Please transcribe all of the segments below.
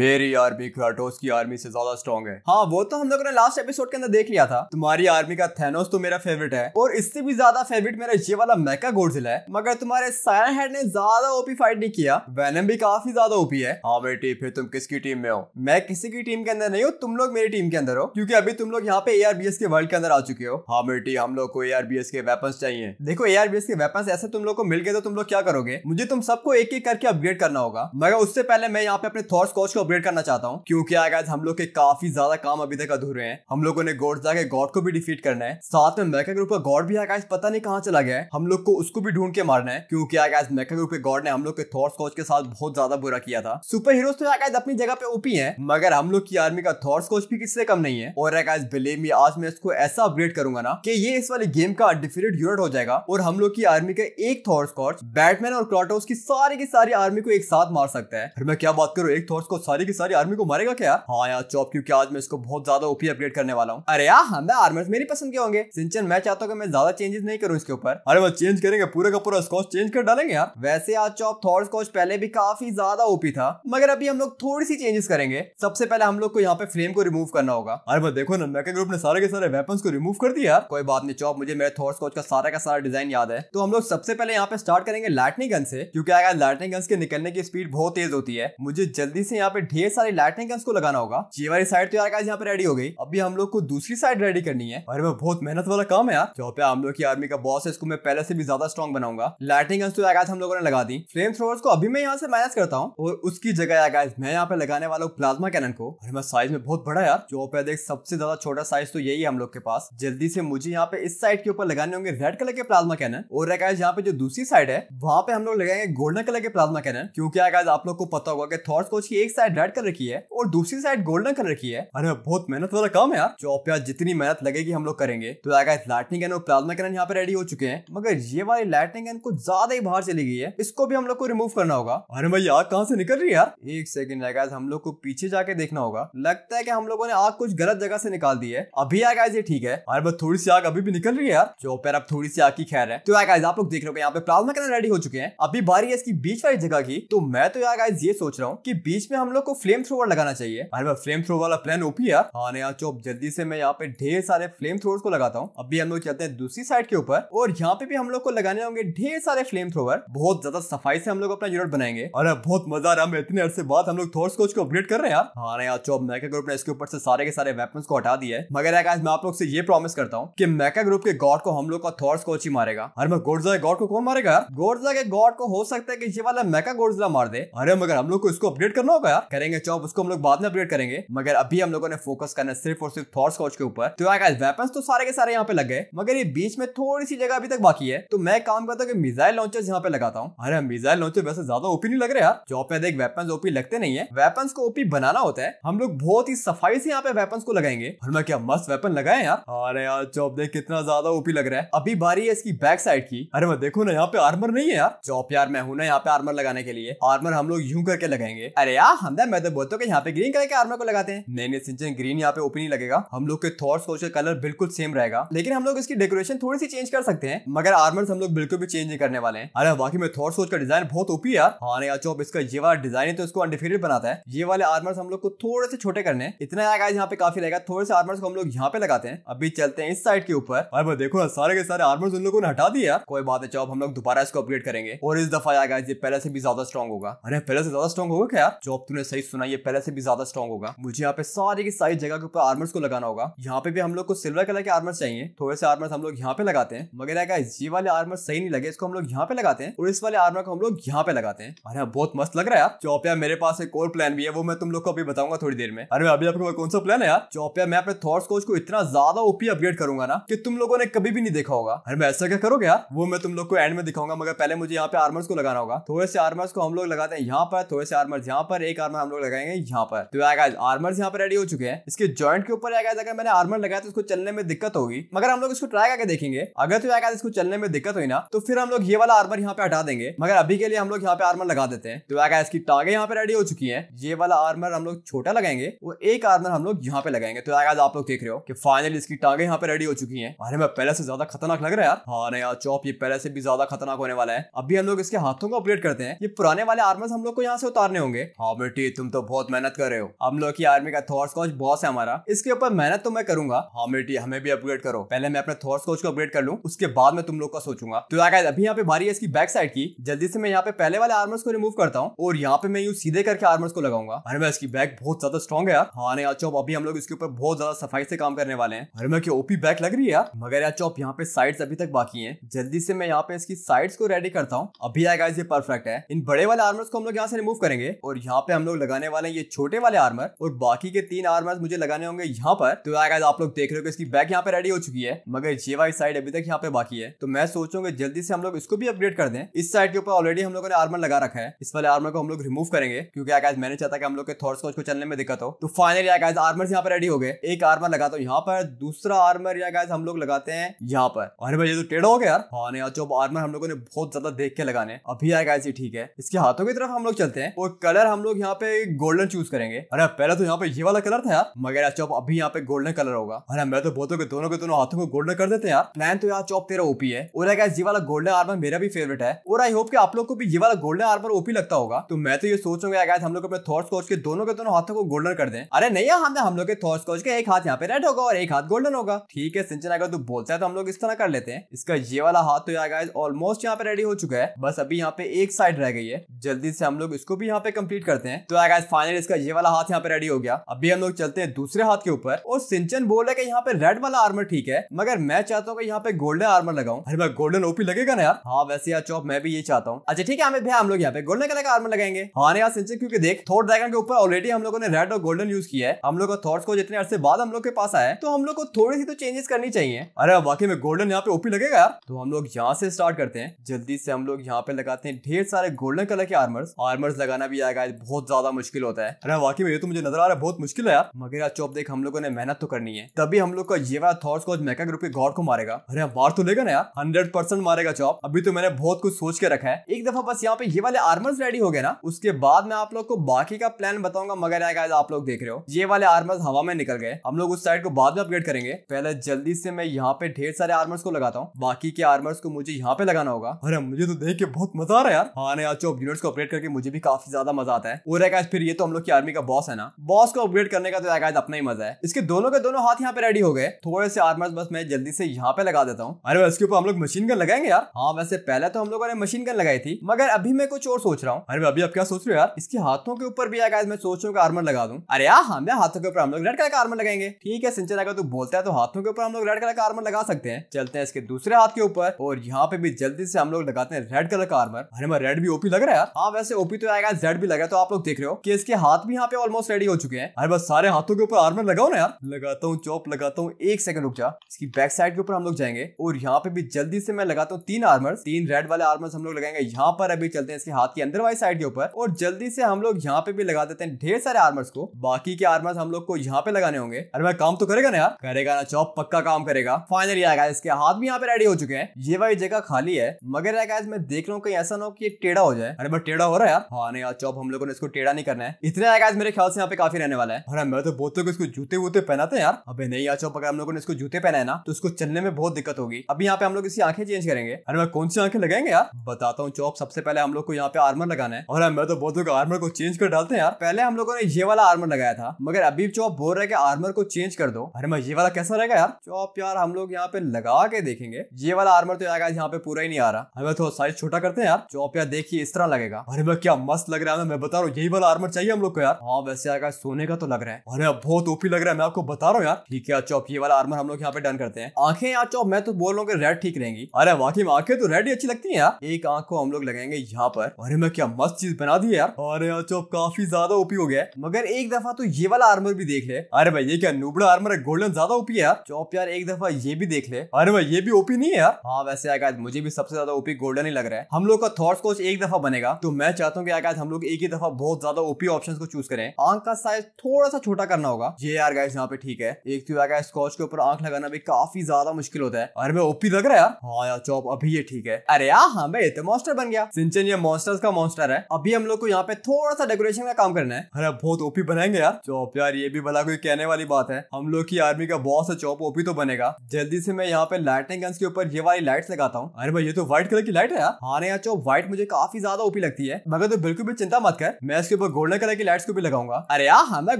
मेरी army Kratos की army से ज्यादा स्ट्रॉन्ग है हाँ वो तो हम लोगों ने लास्ट एपिसोड के अंदर देख लिया था तुम्हारी आर्मी का थेनोस तो मेरा फेवरेट है और इससे भी ज्यादा फेवरेट मेरा ये वाला मैका गोडजिला है मगर तुम्हारे सायन हेड ने ज्यादा ओपी फाइट नहीं किया वैनम भी काफी ज्यादा ओपी है हाँ बेटी फिर तुम किसकी टीम में हो मैं किसी की टीम के अंदर नहीं हूँ तुम लोग मेरी टीम के अंदर हो क्योंकि अभी तुम लोग यहाँ पे ए के वर्ल्ड के अंदर आ चुके हो हाँ बेटी हम लोग को ए के वेपन चाहिए देखो ए के वेपन ऐसे तुम लोग को मिल गए तो तुम लोग क्या करोगे मुझे तुम सबको एक एक करके अपग्रेड करना होगा मगर उससे पहले मैं यहाँ पे अपने थॉर्स कोच को अपग्रेड करना चाहता हूँ क्योंकि आगे हम लोग के काफी ज्यादा काम अभी तक अधूरे हैं हम लोगों ने गोड जाके गॉड को भी डिफीट करना है साथ में मेका ग्रुप का गॉड भी आगे पता नहीं कहाँ चला गया है हम लोग को उसको भी ढूंढ के मारना है क्योंकि आगे मेका ग्रुप के गॉड ने हम लोग के थॉर कोच के साथ बहुत ज्यादा बुरा किया था सुपर हीरो तो आगाज अपनी जगह पे ओपी है मगर हम लोग की आर्मी का थॉर कोच भी किससे कम नहीं है और आगे बिलीव मी आज मैं इसको ऐसा अपग्रेड करूंगा ना कि ये इस वाले गेम का डिफिनेट यूनिट हो जाएगा और हम लोग की आर्मी का एक थॉर स्कॉच बैटमैन और क्लॉटोस की सारी की सारी आर्मी को एक साथ मार सकता है मैं क्या बात करूँ एक थॉर स्कॉच सारी की सारी आर्मी को मारेगा क्या हाँ यार चौप क्योंकि आज मैं इसको बहुत ज्यादा ओपी अपग्रेड करने वाला हूँ अरे यार हमें हाँ, आर्मर्स मेरी पसंद के होंगे सिंचन मैं चाहता हूँ मैं ज्यादा चेंजेस नहीं करूँ इसके ऊपर अरे वो चेंज करेंगे पूरे का पूरा स्कॉच चेंज कर डालेंगे यार वैसे आज चौप थॉर स्कॉच पहले भी काफी ज्यादा ओपी था मगर अभी हम लोग थोड़ी सी चेंजेस करेंगे सबसे पहले हम लोग को यहाँ पे फ्लेम को रिमूव करना होगा अरे वो देखो ना मैके ग्रुप ने सारे के सारे वेपन को रिमूव कर दिया कोई बात नहीं चौप मुझे मेरे थॉर स्कॉच का सारा का सारा डिजाइन याद है तो हम लोग सबसे पहले यहाँ पे स्टार्ट करेंगे लाइटनिंग गन से क्योंकि अगर लाइटनिंग गन के निकलने की स्पीड बहुत तेज होती है मुझे जल्दी से यहाँ पे ढेर सारी लाइटिंग उसको लगाना होगा ये वाली साइड तो यार यहाँ पे रेडी हो गई अभी हम लोग को दूसरी साइड रेडी करनी है और बहुत मेहनत वाला काम है यार जो पे हम लोग की आर्मी का बॉस है इसको मैं पहले से भी ज्यादा स्ट्रॉन्ग बनाऊंगा लाइटिंग तो यार हम लोगों ने लगा दी फ्लेम थ्रोवर्स को अभी मैं यहाँ से मैनेज करता हूँ और उसकी जगह यार मैं यहाँ पे लगाने वाला हूँ प्लाज्मा कैनन को अरे मैं साइज में बहुत बड़ा यार जो पे देख सबसे ज्यादा छोटा साइज तो यही है हम लोग के पास जल्दी से मुझे यहाँ पे इस साइड के ऊपर लगाने होंगे रेड कलर के प्लाज्मा कैनन और यहाँ पे जो दूसरी साइड है वहाँ पे हम लोग लगाएंगे गोल्डन कलर के प्लाज्मा कैनन क्योंकि गाइज आप लोग को पता होगा कि थॉर्स कोच की एक साइड रेड कलर की है और दूसरी साइड गोल्डन कलर की है अरे बहुत मेहनत वाला काम है यार चौप यार जितनी मेहनत लगेगी हम लोग करेंगे तो गाइस लाइटनिंग गन और प्लाज्मा कैन यहाँ पे रेडी हो चुके हैं मगर ये वाली लाइटनिंग गन कुछ ज्यादा ही बाहर चली गई है इसको भी हम लोग को रिमूव करना होगा अरे भाई आग कहाँ से निकल रही है यार एक सेकंड गाइस हम लोग को पीछे जाके देखना होगा लगता है की हम लोगों ने आग कुछ गलत जगह से निकाल दी है अभी आ गए ठीक है अरे बस थोड़ी सी आग अभी भी निकल रही है यार जो पैर अब थोड़ी सी आग की खैर है तो गाइस आप लोग देख रहे हो यहाँ पे प्लाज्मा कैन रेडी हो चुके हैं अभी बारी है इसकी बीच वाली जगह की तो मैं तो यार ये सोच रहा हूँ की बीच में हम लोग लोग को फ्लेम थ्रोवर लगाना चाहिए अरे भाई फ्लेम थ्रो वाला प्लान हाँ ओपी यार हाँ यार चौप जल्दी से मैं यहाँ पे ढेर सारे फ्लेम थ्रोवर को लगाता हूँ अभी हम लोग चलते हैं दूसरी साइड के ऊपर और यहाँ पे भी हम लोग को लगाने होंगे ढेर सारे फ्लेम थ्रोवर बहुत ज्यादा सफाई से हम लोग अपना यूनिट बनाएंगे और बहुत मजा आ रहा है इतने अरसे बाद हम लोग थोर्स कोच को अपग्रेड कर रहे हैं यार हाँ यार चौप मैका ग्रुप ने इसके ऊपर से सारे के सारे वेपन को हटा दिया है मगर यार मैं आप लोग से ये प्रॉमिस करता हूँ की मैका ग्रुप के गॉड को हम लोग का थॉर्स कोच ही मारेगा अरे मैं गोडजा के गॉड को कौन मारेगा यार गोडजा के गॉड को हो सकता है की ये वाला मैका गोडजा मार दे अरे मगर हम लोग को इसको अपडेट करना होगा यार करेंगे चॉप तो उसको हम लोग बाद में अपडेट करेंगे मगर अभी हम लोगों ने फोकस करना सिर्फ और सिर्फ थॉर्स कोच के ऊपर तो यार वेपन तो सारे के सारे यहाँ पे लग गए मगर ये बीच में थोड़ी सी जगह अभी तक बाकी है तो मैं काम करता हूँ कि मिजाइल लॉन्चर्स यहाँ पे लगाता हूँ अरे मिजाइल लॉन्चर वैसे ज्यादा ओपी नहीं लग रहे यार चॉप में देख वेपन ओपी लगते नहीं है वेपन को ओपी बनाना होता है हम लोग बहुत ही सफाई से यहाँ पे वेपन को लगाएंगे और मैं क्या मस्त वेपन लगाए यार अरे यार चॉप देख कितना ज्यादा ओपी लग रहा है अभी बारी है इसकी बैक साइड की अरे मैं देखो ना यहाँ पे आर्मर नहीं है यार चॉप यार मैं हूं ना यहाँ पे आर्मर लगाने के लिए आर्मर हम लोग यूं करके लगाएंगे अरे यार हम मानता है मैं तो बोलता हूँ यहाँ पे ग्रीन कलर के आर्मर को लगाते हैं नहीं नहीं सिंचन ग्रीन यहाँ पे ओपन ही लगेगा हम लोग के थॉर्स का कलर बिल्कुल सेम रहेगा लेकिन हम लोग इसकी डेकोरेशन थोड़ी सी चेंज कर सकते हैं मगर आर्मर हम लोग बिल्कुल भी चेंज नहीं करने वाले हैं अरे बाकी में थॉर सोच का डिजाइन बहुत ओपी यार हाँ यार अच्छा, चौप इसका ये वाला डिजाइन है तो इसको अनडिफिनेट बनाता है ये वाले आर्मर हम लोग को थोड़े से छोटे करने इतना आएगा यहाँ पे काफी रहेगा थोड़े से आर्मर को हम लोग यहाँ पे लगाते हैं अभी चलते हैं इस साइड के ऊपर और देखो सारे के सारे आर्मर उन लोगों ने हटा दिया कोई बात है चौब हम लोग दोबारा इसको अपग्रेड करेंगे और इस दफा आएगा ये पहले से भी ज्यादा स्ट्रॉन्ग होगा अरे पहले से ज्यादा स्ट्रॉन्ग होगा क्या चौप तुमने सही सुना ये पहले से भी ज्यादा स्ट्रॉन्ग होगा मुझे यहाँ पे सारी की सारी जगह के ऊपर आर्मर्स को लगाना होगा यहाँ पे भी हम लोग को सिल्वर कलर के आर्मर्स चाहिए थोड़े से आर्मर्स हम लोग यहाँ पे लगाते हैं मगर गाइस ये वाले आर्मर सही नहीं लगे इसको हम लोग यहाँ पे लगाते हैं और इस वाले आर्मर को हम लोग यहाँ पे लगाते हैं अरे बहुत मस्त लग रहा है चौपिया मेरे पास एक और प्लान भी है वो मैं तुम लोग को अभी बताऊंगा थोड़ी देर में अरे अभी आपके कौन सा प्लान है यार चौपिया मैं अपने थॉट्स कोच को इतना ज्यादा ओपी अपग्रेड करूंगा ना कि तुम लोगों ने कभी भी नहीं देखा होगा अरे मैं ऐसा क्या करोगे यार वो मैं तुम लोग को एंड में दिखाऊंगा मगर पहले मुझे यहाँ पे आर्मर्स को लगाना होगा थोड़े से आर्मर्स को हम लोग लगाते हैं यहाँ पर थोड़े से आर्मर्स यहाँ पर एक आर्मर में हम लोग लगाएंगे यहाँ पर तो आएगा आर्मर यहाँ पर रेडी हो चुके हैं इसके जॉइंट के ऊपर आएगा अगर मैंने आर्मर लगाया तो इसको चलने में दिक्कत होगी मगर हम लोग इसको ट्राई करके देखेंगे अगर तो आएगा इसको चलने में दिक्कत हुई ना तो फिर हम लोग ये वाला आर्मर यहाँ पे हटा देंगे मगर अभी के लिए हम लोग यहाँ पे आर्मर लगा देते हैं तो आएगा इसकी टागे यहाँ पे रेडी हो चुकी है ये वाला आर्मर हम लोग छोटा लगाएंगे वो एक आर्मर हम लोग यहाँ पे लगाएंगे तो आएगा आप लोग देख रहे हो कि फाइनल इसकी टागे यहाँ पे रेडी हो चुकी है अरे मैं पहले से ज्यादा खतरनाक लग रहा है यार हाँ यार चौप ये पहले से भी ज्यादा खतरनाक होने वाला है अभी हम लोग इसके हाथों को अपडेट करते हैं ये पुराने वाले आर्मर हम लोग को यहाँ से उतारने होंगे हाँ बेटे तुम तो बहुत मेहनत कर रहे हो हम लोग की आर्मी का थॉर्स कोच बॉस है हमारा इसके ऊपर मेहनत तो मैं करूंगा हाँ बेटी हमें भी अपग्रेड करो पहले मैं अपने थॉर्स कोच को अपग्रेड कर लूँ उसके बाद में तुम लोग का सोचूंगा तो आगे अभी यहाँ पे भारी है इसकी बैक साइड की जल्दी से मैं यहाँ पे पहले वाले आर्मर्स को रिमूव करता हूँ और यहाँ पे मैं यू सीधे करके आर्मर्स को लगाऊंगा अरे मैं इसकी बैक बहुत ज्यादा स्ट्रॉग है यार हाँ यार चौप अभी हम लोग इसके ऊपर बहुत ज्यादा सफाई से काम करने वाले हैं अरे मैं ओपी बैक लग रही है यार मगर यार चौप यहाँ पे साइड अभी तक बाकी है जल्दी से मैं यहाँ पे इसकी साइड को रेडी करता हूँ अभी आएगा ये परफेक्ट है इन बड़े वाले आर्मर्स को हम लोग यहाँ से रिमूव करेंगे और यहाँ पे हम लोग लगाने वाले हैं ये छोटे वाले आर्मर और बाकी के तीन आर्मर मुझे लगाने होंगे यहाँ पर तो यार आप लोग देख रहे हो इसकी बैक यहाँ पे रेडी हो चुकी है मगर ये वाई साइड अभी तक यहाँ पे बाकी है तो मैं सोचूंगा जल्दी से हम लोग इसको भी अपग्रेड कर दें इस साइड के ऊपर ऑलरेडी हम लोगों ने आर्मर लगा रखा है इस वाले आर्मर को हम लोग रिमूव करेंगे क्योंकि आकाश मैंने चाहता कि हम लोग के थॉर्स को चलने में दिक्कत हो तो फाइनली आकाश आर्मर यहाँ पे रेडी हो गए एक आर्मर लगाता तो हूँ यहाँ पर दूसरा आर्मर या गैस हम लोग लगाते हैं यहाँ पर अरे भाई ये तो टेढ़ा हो गया यार हाँ यार जो आर्मर हम लोगों ने बहुत ज्यादा देख के लगाने अभी आएगा गैस ठीक है इसके हाथों की तरफ हम लोग चलते हैं और कलर हम लोग यहाँ पे पे गोल्डन चूज करेंगे अरे पहले तो यहाँ पे ये वाला कलर था यार मगर यार चौप अभी यहाँ पे गोल्डन कलर होगा अरे मैं तो बोलता हूँ दोनों के दोनों हाथों को गोल्डन कर देते हैं यार प्लान तो यार चौप तेरा ओपी है और यार ये वाला गोल्डन आर्मर मेरा भी फेवरेट है और आई होप कि आप लोग को भी ये वाला गोल्डन आर्मर ओपी लगता होगा तो मैं तो ये सोचूंगा यार हम लोग अपने थॉर कोच के दोनों के दोनों हाथों को गोल्डन कर दे अरे नहीं यार हमने हम लोग के थॉर कोच के एक हाथ यहाँ पे रेड होगा और एक हाथ गोल्डन होगा ठीक है सिंचन अगर तू बोलता है तो हम लोग इस तरह कर लेते हैं इसका ये वाला हाथ तो यार ऑलमोस्ट यहाँ पे रेडी हो चुका है बस अभी यहाँ पे एक साइड रह गई है जल्दी से हम लोग इसको भी यहाँ पे कंप्लीट करते हैं तो बाय गाइस फाइनली इसका ये वाला हाथ यहाँ पे रेडी हो गया अभी हम लोग चलते हैं दूसरे हाथ के ऊपर और सिंचन बोल रहे यहाँ पे रेड वाला आर्मर ठीक है मगर मैं चाहता हूँ कि यहाँ पे गोल्डन आर्मर लगाऊ अरे मैं गोल्डन ओपी लगेगा ना यार हाँ वैसे यार चौप मैं भी ये चाहता हूँ अच्छा ठीक है हमें भैया हम लोग यहाँ पे गोल्डन कलर का आर्मर लगाएंगे हाँ यार सिंचन क्योंकि देख थोर ड्रैगन के ऊपर ऑलरेडी हम लोगों ने रेड और गोल्डन यूज किया है हम लोग का थॉट्स को जितने अर्से बाद हम लोग के पास आए तो हम लोग को थोड़ी सी तो चेंजेस करनी चाहिए अरे बाकी में गोल्डन यहाँ पे ओपी लगेगा यार तो हम लोग यहाँ से स्टार्ट करते हैं जल्दी से हम लोग यहाँ पे लगाते हैं ढेर सारे गोल्डन कलर के आर्मर्स आर्मर्स लगाना भी आएगा बहुत ज्यादा मुश्किल होता है अरे वाकई में ये तो मुझे नजर आ रहा है बहुत मुश्किल है यार मगर यार चौप देख हम लोगों ने मेहनत तो करनी है तभी हम लोग का ये वाला थॉट को मैका ग्रुप के गॉड को मारेगा अरे मार तो लेगा ना यार हंड्रेड परसेंट मारेगा चौप अभी तो मैंने बहुत कुछ सोच के रखा है एक दफा बस यहाँ पे ये वाले आर्मर्स रेडी हो गए ना उसके बाद मैं आप लोग को बाकी का प्लान बताऊंगा मगर यार आप लोग देख रहे हो ये वाले आर्मर्स हवा में निकल गए हम लोग उस साइड को बाद में अपग्रेड करेंगे पहले जल्दी से मैं यहाँ पे ढेर सारे आर्मर्स को लगाता हूँ बाकी के आर्मर्स को मुझे यहाँ पे लगाना होगा अरे मुझे तो देख के बहुत मजा आ रहा है यार हाँ यार चौप यूनिट्स को अपग्रेड करके मुझे भी काफी ज्यादा मजा आता है और देखा फिर ये तो हम लोग की आर्मी का बॉस है ना बॉस को अपग्रेड करने का तो देखा अपना ही मजा है इसके दोनों के दोनों हाथ यहाँ पे रेडी हो गए थोड़े से आर्मर बस मैं जल्दी से यहाँ पे लगा देता हूँ अरे इसके ऊपर हम लोग मशीन गन लगाएंगे यार हाँ वैसे पहले तो हम लोगों ने मशीन गन लगाई थी मगर अभी मैं कुछ और सोच रहा हूँ अरे अभी आप क्या सोच रहे हो यार इसके हाथों के ऊपर भी मैं सोच रहा हूँ आर्मर लगा दू अरे यार हमें हाँ, हाथों के ऊपर हम लोग रेड कलर का आर्मर लगाएंगे ठीक है सिंचन अगर तू बोलता है तो हाथों के ऊपर हम लोग रेड कलर का आर्मर लगा सकते हैं चलते हैं इसके दूसरे हाथ के ऊपर और यहाँ पे भी जल्दी से हम लोग लगाते हैं रेड कलर का आर्मर अरे मैं रेड भी ओपी लग रहा है यार हाँ वैसे ओपी तो आएगा जेड भी लगा तो आप लोग देख देख रहे हो कि इसके हाथ भी यहाँ पे ऑलमोस्ट रेडी हो चुके हैं अरे बस सारे हाथों के ऊपर आर्मर लगाओ ना यार लगाता हूँ चौप लगाता हूँ एक सेकंड रुक जा इसकी बैक साइड के ऊपर हम लोग जाएंगे और यहाँ पे भी जल्दी से मैं लगाता हूँ तीन आर्मर तीन रेड वाले आर्मर हम लोग लगाएंगे यहाँ पर अभी चलते हैं इसके हाथ के अंदर वाली साइड के ऊपर और जल्दी से हम लोग यहाँ पे भी लगा देते हैं ढेर सारे आर्मर्स को बाकी के आर्मर हम लोग को यहाँ पे लगाने होंगे अरे मैं काम तो करेगा ना यार करेगा ना चौप पक्का काम करेगा फाइनली आएगा इसके हाथ भी यहाँ पे रेडी हो चुके हैं ये वाली जगह खाली है मगर मैं देख रहा हूँ कहीं ऐसा ना हो कि टेढ़ा हो जाए अरे मैं टेढ़ा हो रहा है यार हाँ नहीं यार चौप हम लोगों ने इसको टेढ़ा टेढ़ा नहीं करना है इतने आएगा मेरे ख्याल से यहाँ पे काफी रहने वाला है मैं तो बोलते इसको जूते वूते पहनाते हैं यार अबे नहीं आचो अगर हम लोगों ने इसको जूते पहना है ना तो उसको चलने में बहुत दिक्कत होगी अभी यहाँ पे हम लोग इसी आंखें चेंज करेंगे अरे मैं कौन सी आंखें लगाएंगे यार बताता हूँ चौप सबसे पहले हम लोग को यहाँ पे आर्मर लगाना है और मैं तो बोलते आर्मर को चेंज कर डालते हैं यार पहले हम लोगों ने ये वाला आर्मर लगाया था मगर अभी चौप बोल रहे की आर्मर को चेंज कर दो अरे मैं ये वाला कैसा रहेगा यार चौप यार हम लोग यहाँ पे लगा के देखेंगे ये वाला आर्मर तो आएगा यहाँ पे पूरा ही नहीं आ रहा हमें थोड़ा साइज छोटा करते हैं यार चौप यार देखिए इस तरह लगेगा अरे मैं क्या मस्त लग रहा है मैं बता रहा हूँ यही नॉर्मल आर्मर चाहिए हम लोग को यार हाँ वैसे आगे सोने का तो लग रहा है अरे अब बहुत ओपी लग रहा है मैं आपको बता रहा हूँ यार ठीक है चौप अच्छा, ये वाला आर्मर हम लोग यहाँ पे डन करते हैं आंखें यार चौप मैं तो बोल रहा हूँ रेड ठीक रहेंगी अरे वाकई में आंखें तो रेड ही अच्छी लगती है यार एक आंख को हम लोग लगाएंगे यहाँ पर अरे मैं क्या मस्त चीज बना दी यार अरे यार चौप काफी ज्यादा ओपी हो गया मगर एक दफा तो ये वाला आर्मर भी देख ले अरे भाई ये क्या नुबड़ा आर्मर है गोल्डन ज्यादा ओपी है यार चौप यार एक दफा ये भी देख ले अरे भाई ये भी ओपी नहीं है यार हाँ वैसे आकाश मुझे भी सबसे ज्यादा ओपी गोल्डन ही लग रहा है हम लोग का थॉट कोच एक दफा बनेगा तो मैं चाहता हूँ कि आगे हम लोग एक ही दफा बहुत ज्यादा ओपी ऑप्शन को चूज करें आंख का साइज थोड़ा सा छोटा करना होगा ये यार गाइस यहाँ पे ठीक है एक तो यार स्कॉच के ऊपर आंख लगाना भी काफी ज्यादा मुश्किल होता है अरे मैं ओपी लग रहा है यार हाँ यार चौप अभी ये ठीक है अरे यार हाँ भाई ये तो मॉन्स्टर बन गया सिंचन ये मॉन्स्टर्स का मॉन्स्टर है अभी हम लोग को यहाँ पे थोड़ा सा डेकोरेशन का काम करना है अरे बहुत ओपी बनाएंगे यार चौप यार ये भी भला कोई कहने वाली बात है हम लोग की आर्मी का बहुत सा चौप ओपी तो बनेगा जल्दी से मैं यहाँ पे लाइटिंग गन्स के ऊपर ये वाली लाइट लगाता हूँ अरे भाई ये तो व्हाइट कलर की लाइट है यार हाँ यार चौप व्हाइट मुझे काफी ज्यादा ओपी लगती है मगर तो बिल्कुल भी चिंता मत कर मैं इसके ऊपर गोल्डन कलर की लाइट्स को भी लगाऊंगा अरे यार हमें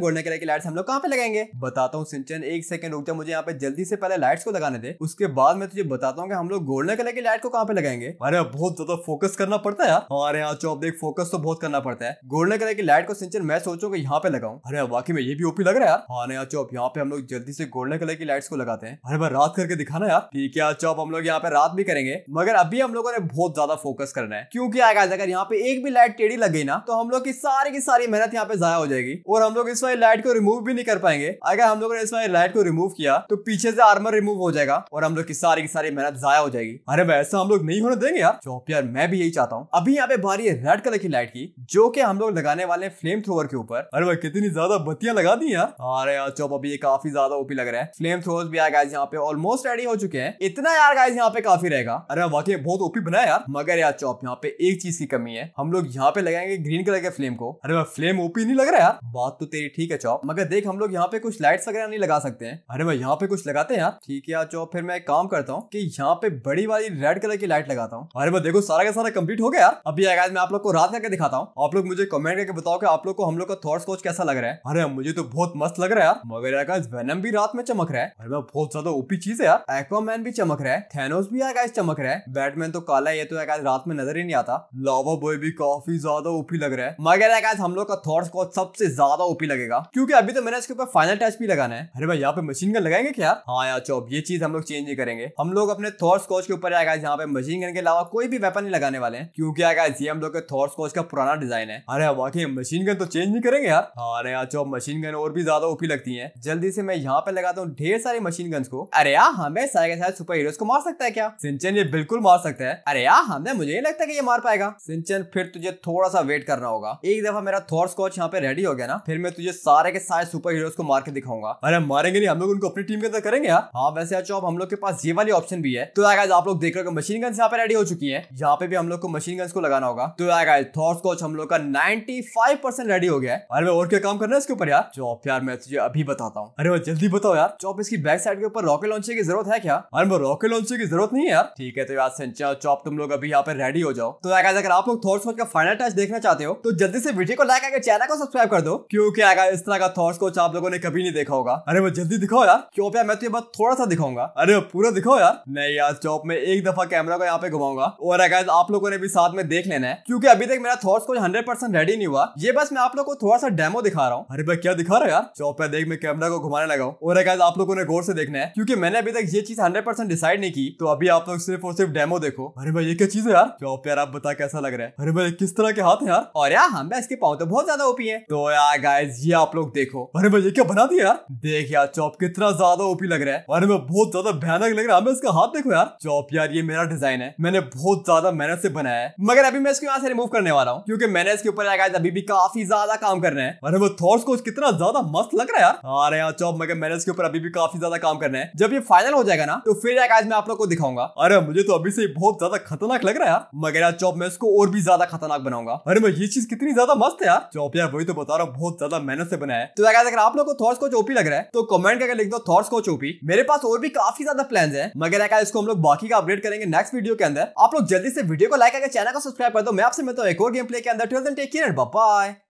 गोल्डन कलर की लाइट्स हम लोग कहाँ पे लगाएंगे बताता हूँ सिंचन एक सेकंड रुक जाए मुझे यहाँ पे जल्दी से पहले लाइट्स को लगाने दे उसके बाद मैं तुझे बताता हूँ कि हम लोग गोल्डन कलर की लाइट को कहाँ पे लगाएंगे अरे बहुत ज्यादा फोकस करना पड़ता है यार हमारे यहाँ चौब देख फोकस तो बहुत करना पड़ता है गोल्डन कलर की लाइट को सिंचन मैं सोचू की यहाँ पे लगाऊ अरे वाकई में ये भी ओपी लग रहा है यार हाँ नया चौप यहाँ पे हम लोग जल्दी से गोल्डन कलर की लाइट्स को लगाते हैं अरे भाई रात करके दिखाना यार ठीक है चौप हम लोग यहाँ पे रात भी करेंगे मगर अभी हम लोगों ने बहुत ज्यादा फोकस करना है क्योंकि आगाज अगर यहाँ पे एक भी लाइट टेढ़ी लग गई ना तो हम लोग की सारी सारी की सारी मेहनत यहाँ पे जाया हो जाएगी और हम लोग इस वाली लाइट को रिमूव भी नहीं कर पाएंगे अगर हम लोगों ने इस वाली लाइट को रिमूव किया तो पीछे से आर्मर रिमूव हो जाएगा और हम लोग की सारी की सारी मेहनत जाया हो जाएगी अरे वैसा हम लोग नहीं होने देंगे यार चौप यार मैं भी यही चाहता हूँ अभी यहाँ पे भारी रेड कलर की लाइट की जो की हम लोग लगाने वाले फ्लेम थ्रोवर के ऊपर अरे भाई कितनी ज्यादा बत्तियां लगा दी यार अरे यार चौप अभी ये काफी ज्यादा ओपी लग रहा है फ्लेम थ्रोवर भी आ गए यहाँ पे ऑलमोस्ट रेडी हो चुके हैं इतना यार गाइस यहाँ पे काफी रहेगा अरे वाकई बहुत ओपी बनाया यार मगर यार चौप यहाँ पे एक चीज की कमी है हम लोग यहाँ पे लगाएंगे ग्रीन कलर के फ्लेम को अरे भाई फ्लेम ओपी नहीं लग रहा यार बात तो तेरी ठीक है चौप मगर देख हम लोग यहाँ पे कुछ लाइट्स वगैरह नहीं लगा सकते हैं अरे भाई यहाँ पे कुछ लगाते हैं यार ठीक है यार चौप फिर मैं एक काम करता हूँ की यहाँ पे बड़ी वाली रेड कलर की लाइट लगाता हूँ अरे भाई देखो सारा का सारा कम्प्लीट हो गया यार अभी आगाज मैं आप लोग को रात करके दिखाता हूँ आप लोग मुझे कमेंट करके बताओ कि आप लोग को हम लोग का थॉट कोच कैसा लग रहा है अरे मुझे तो बहुत मस्त लग रहा है यार मगर आगाज वेनम भी रात में चमक रहा है अरे भाई बहुत ज्यादा ओपी चीज है यार एक्वामैन भी चमक रहा है थेनोस भी आगाज चमक रहा है बैटमैन तो काला है ये तो आगाज रात में नजर ही नहीं आता लावा बॉय भी काफी ज्यादा ओपी लग रहा है मगर है गाइस हम लोग का थॉट्स कॉस्ट सबसे ज्यादा ओपी लगेगा क्योंकि अभी तो मैंने इसके ऊपर फाइनल टच भी लगाना है अरे भाई यहाँ पे मशीन गन लगाएंगे क्या हाँ यार चौब ये चीज हम लोग चेंज नहीं करेंगे हम लोग अपने थॉट्स कॉस्ट के ऊपर आएगा यहाँ पे मशीन गन के अलावा कोई भी वेपन नहीं लगाने वाले क्योंकि आएगा ये हम लोग के थॉट्स कॉस्ट का पुराना डिजाइन है अरे वाकई मशीन गन तो चेंज नहीं करेंगे यार हाँ यार चौब मशीन गन और भी ज्यादा ओपी लगती है जल्दी से मैं यहाँ पे लगाता हूँ ढेर सारी मशीन गन्स को अरे यार हमें सारे के सारे सुपर हीरोज को मार सकता है क्या सिंचन ये बिल्कुल मार सकता है अरे यार हमें मुझे नहीं लगता कि ये मार पाएगा सिंचन फिर तुझे थोड़ा सा वेट करना होगा एक दफा मेरा थॉर स्कॉच यहाँ पे रेडी हो गया ना फिर मैं तुझे सारे के सारे सुपर हीरोज को मार के दिखाऊंगा अरे मारेंगे नहीं हम लोग उनको अपनी टीम के अंदर करेंगे यार हाँ वैसे अच्छा अब हम लोग के पास ये वाली ऑप्शन भी है तो आएगा आप लोग देख रहे हो मशीन गंस यहाँ पे रेडी हो चुकी है यहाँ पे भी हम लोग को मशीन गंस को लगाना होगा तो आएगा थॉर स्कॉच हम लोग का नाइनटी रेडी हो गया है अरे और क्या काम करना है इसके ऊपर यार चौप यार मैं तुझे अभी बताता हूँ अरे जल्दी बताओ यार चौप इसकी बैक साइड के ऊपर रॉकेट लॉन्चर की जरूरत है क्या अरे रॉकेट लॉन्चर की जरूरत नहीं है यार ठीक है तो यार चौप तुम लोग अभी यहाँ पे रेडी हो जाओ तो अगर आप लोग थॉर स्कॉच का फाइनल टच देखना चाहते हो तो जल्दी से वीडियो को लाइक आगे चैनल को सब्सक्राइब कर दो क्योंकि आगा इस तरह का थॉट्स को आप लोगों ने कभी नहीं देखा होगा अरे वो जल्दी दिखाओ यार क्यों यार मैं तो ये बात थोड़ा सा दिखाऊंगा अरे पूरा दिखाओ यार नहीं यार चौप में एक दफा कैमरा को यहाँ पे घुमाऊंगा और अगर आप लोगों ने भी साथ में देख लेना है क्यूँकी अभी तक मेरा थॉट्स को हंड्रेड रेडी नहीं हुआ ये बस मैं आप लोग को थोड़ा सा डेमो दिखा रहा हूँ अरे भाई क्या दिखा रहा है यार चौप देख मैं कैमरा को घुमाने लगा और अगर आप लोगों ने गौर से देखना है क्यूँकी मैंने अभी तक ये चीज हंड्रेड परसेंट डिसाइड नहीं की तो अभी आप लोग सिर्फ और सिर्फ डेमो देखो अरे भाई ये क्या चीज है यार चौप यार आप बता कैसा लग रहा है अरे भाई किस तरह के हाथ है यार और यार हम बस इसकी पाव तो बहुत ज्यादा ओपी है तो यार गाइज ये आप लोग देखो अरे भाई ये क्या बना दिया यार देख यार चॉप कितना ज्यादा ओपी लग रहा है अरे मैं बहुत ज्यादा भयानक लग रहा है इसका हाथ देखो यार चॉप यार ये मेरा डिजाइन है मैंने बहुत ज्यादा मेहनत से बनाया है मगर अभी मैं इसको यहाँ से रिमूव करने वाला हूँ क्योंकि मैंने इसके ऊपर अभी भी काफी ज्यादा काम करना है अरे वो थॉट्स को कितना ज्यादा मस्त लग रहा है यार अरे यार चॉप मगर मैंने इसके ऊपर अभी भी काफी ज्यादा काम करना है जब ये फाइनल हो जाएगा ना तो फिर आज मैं आप लोग को दिखाऊंगा अरे मुझे तो अभी से बहुत ज्यादा खतरनाक लग रहा है यार मगर यार चॉप मैं इसको और भी ज्यादा खतरनाक बनाऊंगा अरे मैं ये चीज कितनी ज्यादा मस्त है यार चौपी यार वही तो बता रहा हूँ बहुत ज्यादा मेहनत से बनाया है तो यार अगर आप लोग को थॉर्स को चोपी लग रहा है तो कमेंट करके लिख दो थॉर्स को चोपी मेरे पास और भी काफी ज्यादा प्लान है मगर यार इसको हम लोग बाकी का अपडेट करेंगे नेक्स्ट वीडियो के अंदर आप लोग जल्दी से वीडियो को लाइक करके चैनल को सब्सक्राइब कर दो मैं आपसे मिलता हूँ एक और गेम प्ले के अंदर टेक केयर बाय